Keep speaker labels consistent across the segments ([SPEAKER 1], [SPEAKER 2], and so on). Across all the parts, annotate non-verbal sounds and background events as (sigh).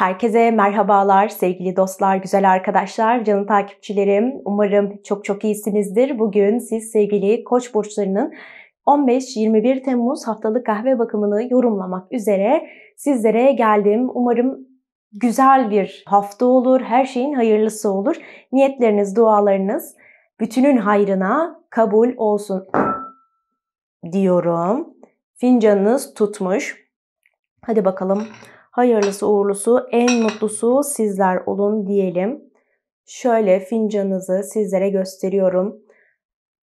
[SPEAKER 1] Herkese merhabalar sevgili dostlar, güzel arkadaşlar, canım takipçilerim. Umarım çok çok iyisinizdir. Bugün siz sevgili koç burçlarının 15-21 Temmuz haftalık kahve bakımını yorumlamak üzere sizlere geldim. Umarım güzel bir hafta olur, her şeyin hayırlısı olur. Niyetleriniz, dualarınız bütünün hayrına kabul olsun diyorum. Fincanınız tutmuş. Hadi bakalım hayırlısı uğurlusu en mutlusu sizler olun diyelim. Şöyle fincanınızı sizlere gösteriyorum.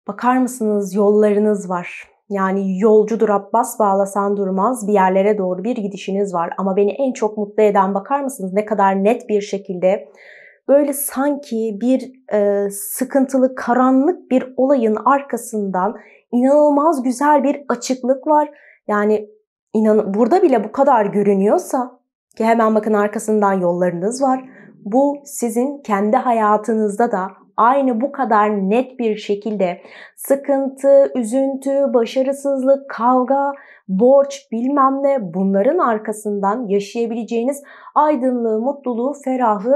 [SPEAKER 1] Bakar mısınız yollarınız var. Yani yolcudur Abbas bağlasan durmaz bir yerlere doğru bir gidişiniz var. Ama beni en çok mutlu eden bakar mısınız ne kadar net bir şekilde böyle sanki bir e, sıkıntılı karanlık bir olayın arkasından inanılmaz güzel bir açıklık var. Yani inan burada bile bu kadar görünüyorsa ki hemen bakın arkasından yollarınız var. Bu sizin kendi hayatınızda da aynı bu kadar net bir şekilde sıkıntı, üzüntü, başarısızlık, kavga, borç bilmem ne bunların arkasından yaşayabileceğiniz aydınlığı, mutluluğu, ferahı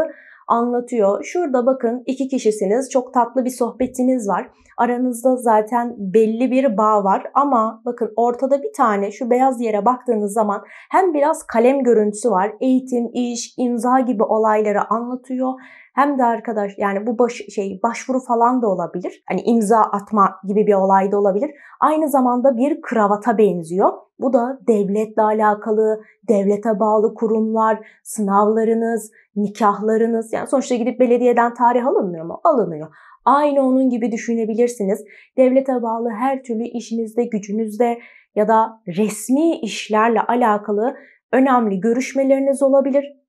[SPEAKER 1] anlatıyor. Şurada bakın iki kişisiniz. Çok tatlı bir sohbetiniz var. Aranızda zaten belli bir bağ var ama bakın ortada bir tane şu beyaz yere baktığınız zaman hem biraz kalem görüntüsü var. Eğitim, iş, imza gibi olayları anlatıyor hem de arkadaş yani bu baş, şey başvuru falan da olabilir. Hani imza atma gibi bir olay da olabilir. Aynı zamanda bir kravata benziyor. Bu da devletle alakalı, devlete bağlı kurumlar, sınavlarınız, nikahlarınız. Yani sonuçta gidip belediyeden tarih alınmıyor mu? Alınıyor. Aynı onun gibi düşünebilirsiniz. Devlete bağlı her türlü işinizde, gücünüzde ya da resmi işlerle alakalı önemli görüşmeleriniz olabilir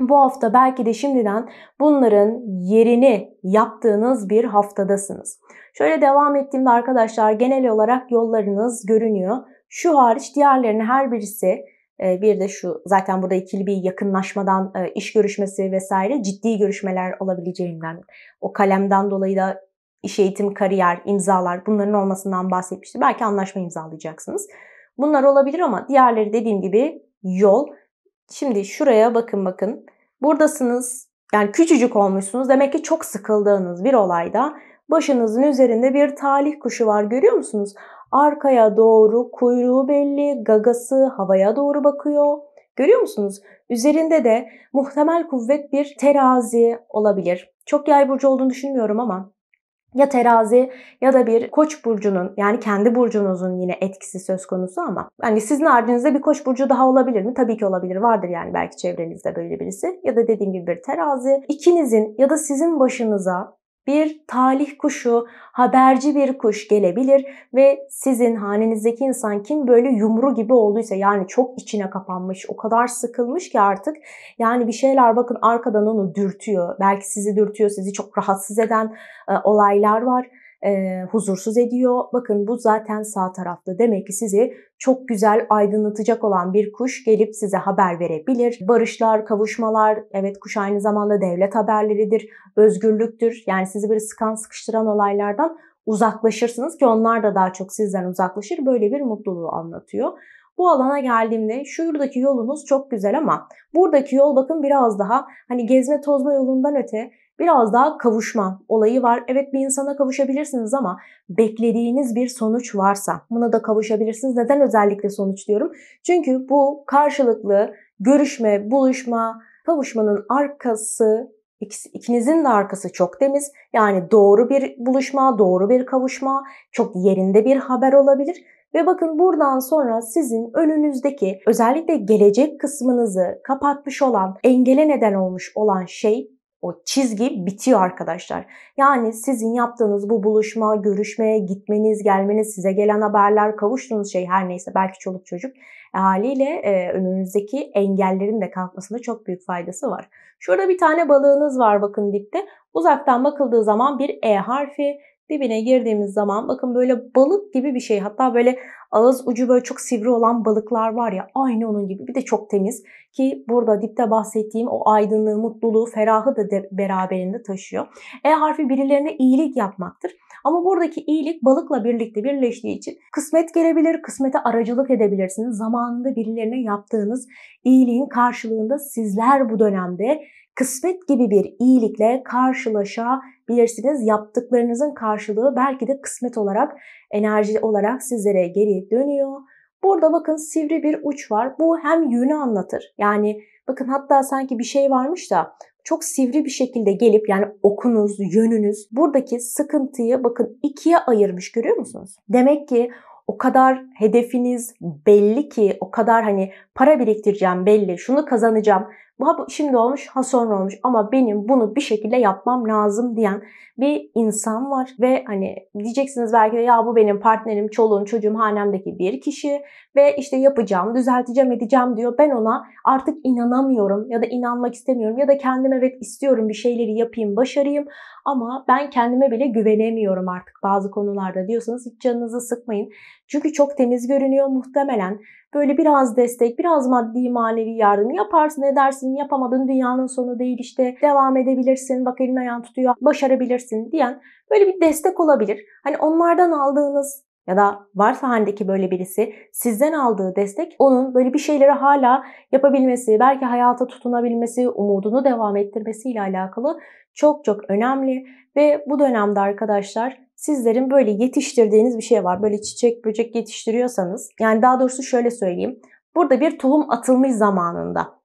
[SPEAKER 1] bu hafta belki de şimdiden bunların yerini yaptığınız bir haftadasınız. Şöyle devam ettiğimde arkadaşlar genel olarak yollarınız görünüyor. Şu hariç diğerlerinin her birisi e, bir de şu zaten burada ikili bir yakınlaşmadan e, iş görüşmesi vesaire ciddi görüşmeler olabileceğinden o kalemden dolayı da iş eğitim, kariyer, imzalar bunların olmasından bahsetmişti. Belki anlaşma imzalayacaksınız. Bunlar olabilir ama diğerleri dediğim gibi yol Şimdi şuraya bakın bakın. Buradasınız. Yani küçücük olmuşsunuz. Demek ki çok sıkıldığınız bir olayda başınızın üzerinde bir talih kuşu var görüyor musunuz? Arkaya doğru kuyruğu belli, gagası havaya doğru bakıyor. Görüyor musunuz? Üzerinde de muhtemel kuvvet bir terazi olabilir. Çok yay burcu olduğunu düşünmüyorum ama ya terazi ya da bir koç burcunun yani kendi burcunuzun yine etkisi söz konusu ama hani sizin ardınızda bir koç burcu daha olabilir mi? Tabii ki olabilir. Vardır yani belki çevrenizde böyle birisi ya da dediğim gibi bir terazi. İkinizin ya da sizin başınıza bir talih kuşu, haberci bir kuş gelebilir ve sizin hanenizdeki insan kim böyle yumru gibi olduysa yani çok içine kapanmış, o kadar sıkılmış ki artık yani bir şeyler bakın arkadan onu dürtüyor. Belki sizi dürtüyor, sizi çok rahatsız eden e, olaylar var e, huzursuz ediyor. Bakın bu zaten sağ tarafta. Demek ki sizi çok güzel aydınlatacak olan bir kuş gelip size haber verebilir. Barışlar, kavuşmalar, evet kuş aynı zamanda devlet haberleridir, özgürlüktür. Yani sizi böyle sıkan sıkıştıran olaylardan uzaklaşırsınız ki onlar da daha çok sizden uzaklaşır. Böyle bir mutluluğu anlatıyor. Bu alana geldiğimde şuradaki yolunuz çok güzel ama buradaki yol bakın biraz daha hani gezme tozma yolundan öte biraz daha kavuşma olayı var. Evet bir insana kavuşabilirsiniz ama beklediğiniz bir sonuç varsa buna da kavuşabilirsiniz. Neden özellikle sonuç diyorum? Çünkü bu karşılıklı görüşme, buluşma, kavuşmanın arkası ikinizin de arkası çok temiz. Yani doğru bir buluşma, doğru bir kavuşma, çok yerinde bir haber olabilir. Ve bakın buradan sonra sizin önünüzdeki özellikle gelecek kısmınızı kapatmış olan, engele neden olmuş olan şey o çizgi bitiyor arkadaşlar. Yani sizin yaptığınız bu buluşma, görüşmeye gitmeniz, gelmeniz, size gelen haberler, kavuştuğunuz şey her neyse belki çoluk çocuk e, haliyle e, önünüzdeki engellerin de kalkmasında çok büyük faydası var. Şurada bir tane balığınız var bakın dipte. Uzaktan bakıldığı zaman bir E harfi, dibine girdiğimiz zaman bakın böyle balık gibi bir şey. Hatta böyle ağız ucu böyle çok sivri olan balıklar var ya aynı onun gibi bir de çok temiz ki burada dipte bahsettiğim o aydınlığı, mutluluğu, ferahı da de beraberinde taşıyor. E harfi birilerine iyilik yapmaktır. Ama buradaki iyilik balıkla birlikte birleştiği için kısmet gelebilir, kısmete aracılık edebilirsiniz. Zamanında birilerine yaptığınız iyiliğin karşılığında sizler bu dönemde kısmet gibi bir iyilikle karşılaşabilirsiniz. Yaptıklarınızın karşılığı belki de kısmet olarak, enerji olarak sizlere geri dönüyor. Burada bakın sivri bir uç var. Bu hem yönü anlatır. Yani bakın hatta sanki bir şey varmış da çok sivri bir şekilde gelip yani okunuz, yönünüz buradaki sıkıntıyı bakın ikiye ayırmış görüyor musunuz? Demek ki o kadar hedefiniz belli ki o kadar hani para biriktireceğim belli, şunu kazanacağım, Ha bu şimdi olmuş, ha sonra olmuş ama benim bunu bir şekilde yapmam lazım diyen bir insan var ve hani diyeceksiniz belki de ya bu benim partnerim, çoluğum, çocuğum, hanemdeki bir kişi ve işte yapacağım, düzelteceğim, edeceğim diyor. Ben ona artık inanamıyorum ya da inanmak istemiyorum ya da kendime evet istiyorum bir şeyleri yapayım, başarayım ama ben kendime bile güvenemiyorum artık bazı konularda diyorsanız hiç canınızı sıkmayın. Çünkü çok temiz görünüyor muhtemelen böyle biraz destek, biraz maddi manevi yardım yaparsın, edersin, yapamadın dünyanın sonu değil işte devam edebilirsin, bak elin ayağın tutuyor, başarabilirsin diyen böyle bir destek olabilir. Hani onlardan aldığınız ya da varsa handeki böyle birisi sizden aldığı destek onun böyle bir şeyleri hala yapabilmesi, belki hayata tutunabilmesi, umudunu devam ettirmesiyle alakalı çok çok önemli ve bu dönemde arkadaşlar sizlerin böyle yetiştirdiğiniz bir şey var. Böyle çiçek böcek yetiştiriyorsanız yani daha doğrusu şöyle söyleyeyim. Burada bir tohum atılmış zamanında.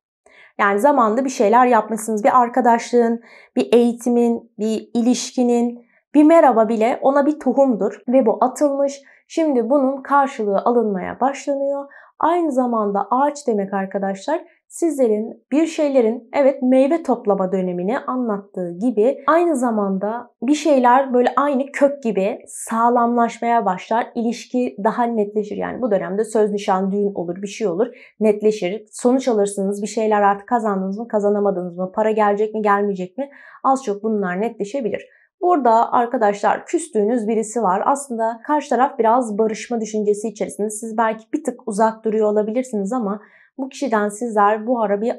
[SPEAKER 1] Yani zamanda bir şeyler yapmışsınız. Bir arkadaşlığın, bir eğitimin, bir ilişkinin, bir merhaba bile ona bir tohumdur ve bu atılmış. Şimdi bunun karşılığı alınmaya başlanıyor. Aynı zamanda ağaç demek arkadaşlar sizlerin bir şeylerin evet meyve toplama dönemini anlattığı gibi aynı zamanda bir şeyler böyle aynı kök gibi sağlamlaşmaya başlar. İlişki daha netleşir. Yani bu dönemde söz nişan düğün olur bir şey olur netleşir. Sonuç alırsınız bir şeyler artık kazandınız mı kazanamadınız mı para gelecek mi gelmeyecek mi az çok bunlar netleşebilir. Burada arkadaşlar küstüğünüz birisi var. Aslında karşı taraf biraz barışma düşüncesi içerisinde. Siz belki bir tık uzak duruyor olabilirsiniz ama bu kişiden sizler bu ara bir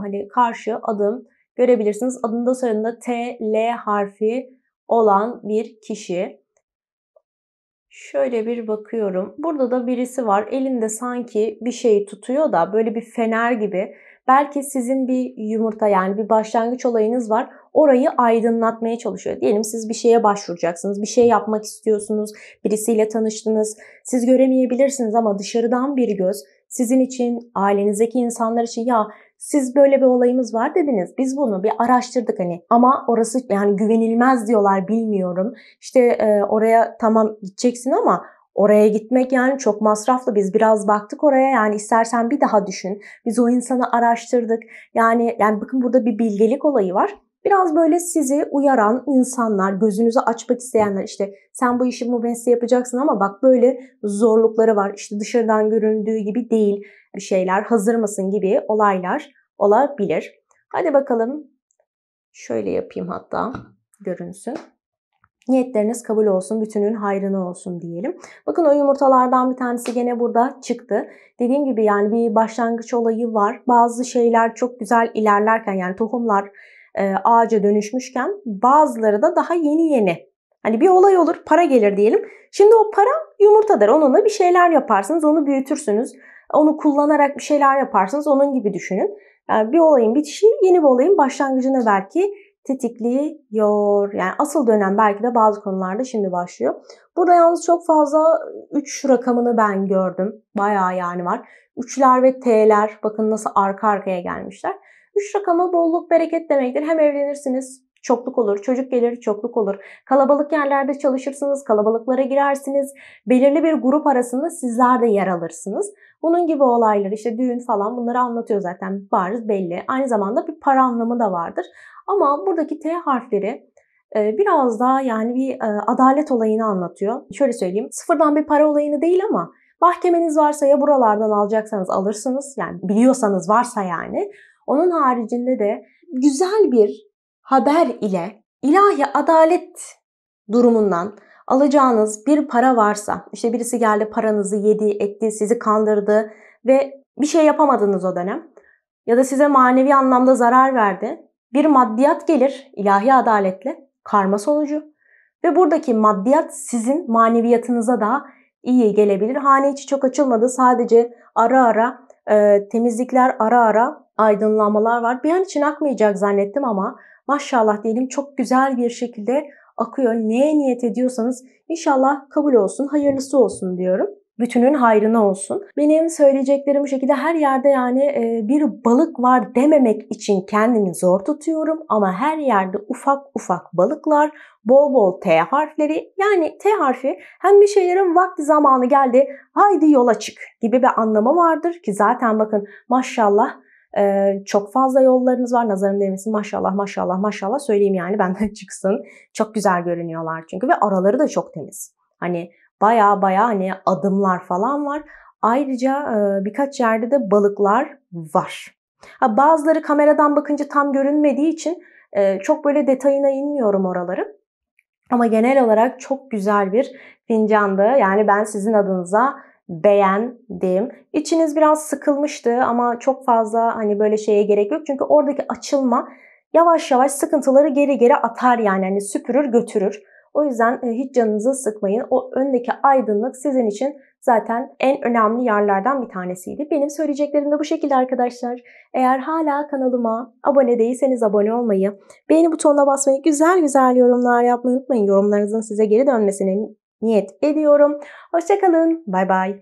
[SPEAKER 1] hani karşı adım görebilirsiniz. Adında soyadında T, L harfi olan bir kişi. Şöyle bir bakıyorum. Burada da birisi var. Elinde sanki bir şey tutuyor da böyle bir fener gibi. Belki sizin bir yumurta yani bir başlangıç olayınız var. Orayı aydınlatmaya çalışıyor. Diyelim siz bir şeye başvuracaksınız. Bir şey yapmak istiyorsunuz. Birisiyle tanıştınız. Siz göremeyebilirsiniz ama dışarıdan bir göz sizin için, ailenizdeki insanlar için ya siz böyle bir olayımız var dediniz. Biz bunu bir araştırdık hani ama orası yani güvenilmez diyorlar bilmiyorum. İşte e, oraya tamam gideceksin ama Oraya gitmek yani çok masraflı. Biz biraz baktık oraya yani istersen bir daha düşün. Biz o insanı araştırdık. Yani yani bakın burada bir bilgelik olayı var. Biraz böyle sizi uyaran insanlar, gözünüzü açmak isteyenler işte sen bu işi bu mesleği yapacaksın ama bak böyle zorlukları var. İşte dışarıdan göründüğü gibi değil bir şeyler hazır mısın gibi olaylar olabilir. Hadi bakalım şöyle yapayım hatta görünsün. Niyetleriniz kabul olsun, bütünün hayrına olsun diyelim. Bakın o yumurtalardan bir tanesi gene burada çıktı. Dediğim gibi yani bir başlangıç olayı var. Bazı şeyler çok güzel ilerlerken yani tohumlar e, ağaca dönüşmüşken bazıları da daha yeni yeni. Hani bir olay olur para gelir diyelim. Şimdi o para yumurtadır. Onunla bir şeyler yaparsınız. Onu büyütürsünüz. Onu kullanarak bir şeyler yaparsınız. Onun gibi düşünün. Yani e, bir olayın bitişi yeni bir olayın başlangıcını belki tetikliyor. Yani asıl dönem belki de bazı konularda şimdi başlıyor. Burada yalnız çok fazla 3 rakamını ben gördüm. Bayağı yani var. Üçler ve T'ler bakın nasıl arka arkaya gelmişler. Üç rakamı bolluk, bereket demektir. Hem evlenirsiniz, çokluk olur, çocuk gelir, çokluk olur. Kalabalık yerlerde çalışırsınız, kalabalıklara girersiniz. Belirli bir grup arasında sizler de yer alırsınız. Bunun gibi olaylar işte düğün falan bunları anlatıyor zaten bariz belli. Aynı zamanda bir para anlamı da vardır. Ama buradaki T harfleri e, biraz daha yani bir e, adalet olayını anlatıyor. Şöyle söyleyeyim sıfırdan bir para olayını değil ama mahkemeniz varsa ya buralardan alacaksanız alırsınız yani biliyorsanız varsa yani onun haricinde de güzel bir haber ile ilahi adalet durumundan alacağınız bir para varsa, işte birisi geldi paranızı yedi, etti, sizi kandırdı ve bir şey yapamadınız o dönem ya da size manevi anlamda zarar verdi. Bir maddiyat gelir ilahi adaletle karma sonucu ve buradaki maddiyat sizin maneviyatınıza da iyi gelebilir. Hane içi çok açılmadı. Sadece ara ara e, temizlikler, ara ara aydınlanmalar var. Bir an için akmayacak zannettim ama maşallah diyelim çok güzel bir şekilde akıyor. Neye niyet ediyorsanız inşallah kabul olsun, hayırlısı olsun diyorum. Bütünün hayrına olsun. Benim söyleyeceklerim bu şekilde her yerde yani e, bir balık var dememek için kendimi zor tutuyorum ama her yerde ufak ufak balıklar, bol bol T harfleri yani T harfi hem bir şeylerin vakti zamanı geldi haydi yola çık gibi bir anlamı vardır ki zaten bakın maşallah ee, çok fazla yollarınız var. nazarın değmesin maşallah maşallah maşallah söyleyeyim yani (laughs) benden çıksın. Çok güzel görünüyorlar çünkü ve araları da çok temiz. Hani baya baya hani adımlar falan var. Ayrıca e, birkaç yerde de balıklar var. Ha, bazıları kameradan bakınca tam görünmediği için e, çok böyle detayına inmiyorum oraları. Ama genel olarak çok güzel bir fincandı. Yani ben sizin adınıza beğendim. İçiniz biraz sıkılmıştı ama çok fazla hani böyle şeye gerek yok. Çünkü oradaki açılma yavaş yavaş sıkıntıları geri geri atar yani hani süpürür götürür. O yüzden e, hiç canınızı sıkmayın. O öndeki aydınlık sizin için zaten en önemli yerlerden bir tanesiydi. Benim söyleyeceklerim de bu şekilde arkadaşlar. Eğer hala kanalıma abone değilseniz abone olmayı, beğeni butonuna basmayı, güzel güzel yorumlar yapmayı unutmayın. Yorumlarınızın size geri dönmesini niyet ediyorum. Hoşçakalın. Bay bay.